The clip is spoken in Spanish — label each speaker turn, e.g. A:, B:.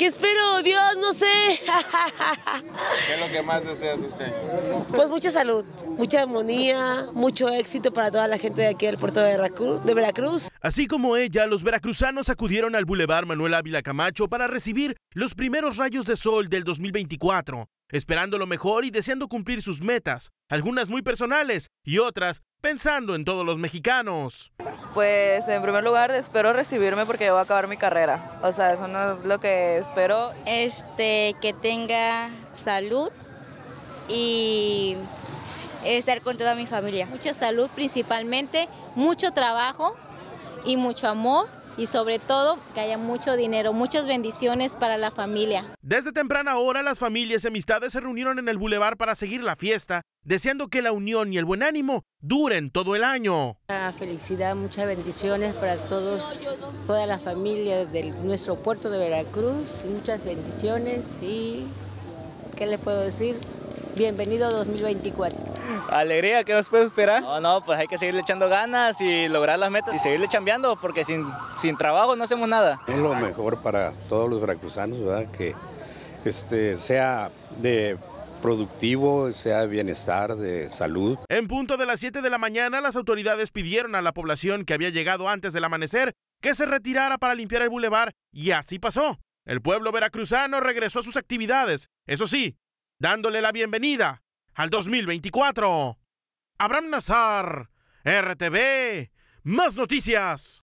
A: que espero, Dios, no sé.
B: ¿Qué es lo que más desea usted?
A: Pues mucha salud, mucha armonía, mucho éxito para toda la gente de aquí del puerto de Veracruz. De Veracruz.
B: Así como ella, los veracruzanos acudieron al Boulevard Manuel Ávila Camacho para recibir los primeros rayos de sol del 2024, esperando lo mejor y deseando cumplir sus metas, algunas muy personales y otras pensando en todos los mexicanos.
A: Pues en primer lugar espero recibirme porque voy a acabar mi carrera. O sea, eso no es lo que espero. Este, que tenga salud y estar con toda mi familia. Mucha salud principalmente, mucho trabajo y mucho amor y sobre todo que haya mucho dinero, muchas bendiciones para la familia.
B: Desde temprana hora las familias y amistades se reunieron en el bulevar para seguir la fiesta, deseando que la unión y el buen ánimo duren todo el año.
C: felicidad, muchas bendiciones para todos, toda la familia de nuestro puerto de Veracruz, muchas bendiciones y ¿qué les puedo decir? Bienvenido 2024.
D: Alegría, ¿qué nos puede esperar? No, no, pues hay que seguirle echando ganas y lograr las metas y seguirle chambeando, porque sin, sin trabajo no hacemos nada.
E: Es lo mejor para todos los veracruzanos, ¿verdad? Que este, sea de productivo, sea de bienestar, de salud. En
B: punto de las 7 de la mañana, las autoridades pidieron a la población que había llegado antes del amanecer que se retirara para limpiar el bulevar y así pasó. El pueblo veracruzano regresó a sus actividades, eso sí, dándole la bienvenida al 2024. Abraham Nazar, RTV, más noticias.